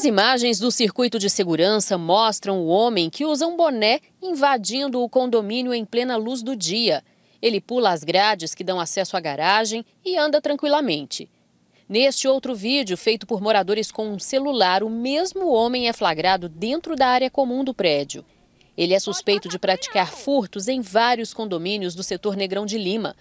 As imagens do circuito de segurança mostram o homem que usa um boné invadindo o condomínio em plena luz do dia. Ele pula as grades que dão acesso à garagem e anda tranquilamente. Neste outro vídeo, feito por moradores com um celular, o mesmo homem é flagrado dentro da área comum do prédio. Ele é suspeito de praticar furtos em vários condomínios do setor Negrão de Lima.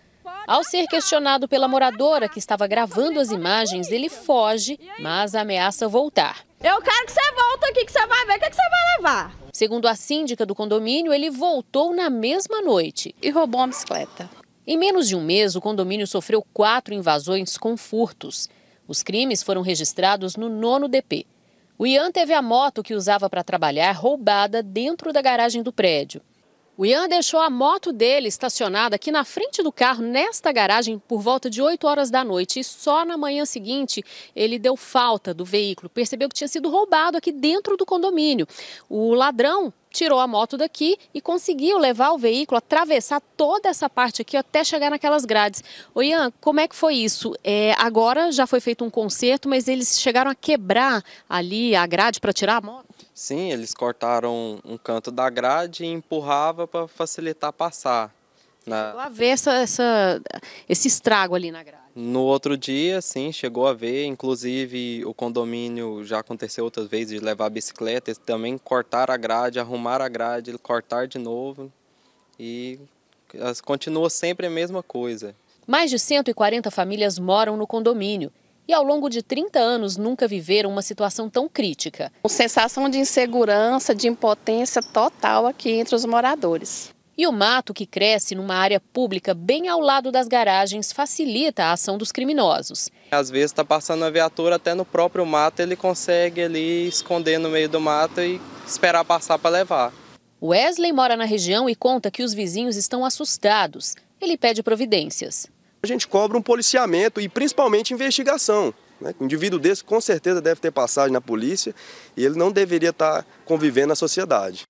Ao ser questionado pela moradora que estava gravando as imagens, ele foge, mas ameaça voltar. Eu quero que você volte aqui, que você vai ver o que, é que você vai levar. Segundo a síndica do condomínio, ele voltou na mesma noite. E roubou uma bicicleta. Em menos de um mês, o condomínio sofreu quatro invasões com furtos. Os crimes foram registrados no nono DP. O Ian teve a moto que usava para trabalhar roubada dentro da garagem do prédio. O Ian deixou a moto dele estacionada aqui na frente do carro, nesta garagem, por volta de 8 horas da noite. E só na manhã seguinte ele deu falta do veículo, percebeu que tinha sido roubado aqui dentro do condomínio. O ladrão tirou a moto daqui e conseguiu levar o veículo, atravessar toda essa parte aqui até chegar naquelas grades. Ô Ian, como é que foi isso? É, agora já foi feito um conserto, mas eles chegaram a quebrar ali a grade para tirar a moto? Sim, eles cortaram um canto da grade e empurrava para facilitar passar. Na... Né? Lá ver essa, essa, esse estrago ali na grade. No outro dia, sim, chegou a ver. Inclusive, o condomínio já aconteceu outras vezes de levar a bicicleta, também cortar a grade, arrumar a grade, cortar de novo. E continua sempre a mesma coisa. Mais de 140 famílias moram no condomínio e ao longo de 30 anos nunca viveram uma situação tão crítica. Uma sensação de insegurança, de impotência total aqui entre os moradores. E o mato que cresce numa área pública bem ao lado das garagens facilita a ação dos criminosos. Às vezes está passando a viatura até no próprio mato, ele consegue ali esconder no meio do mato e esperar passar para levar. Wesley mora na região e conta que os vizinhos estão assustados. Ele pede providências. A gente cobra um policiamento e principalmente investigação. Né? Um indivíduo desse com certeza deve ter passagem na polícia e ele não deveria estar tá convivendo na sociedade.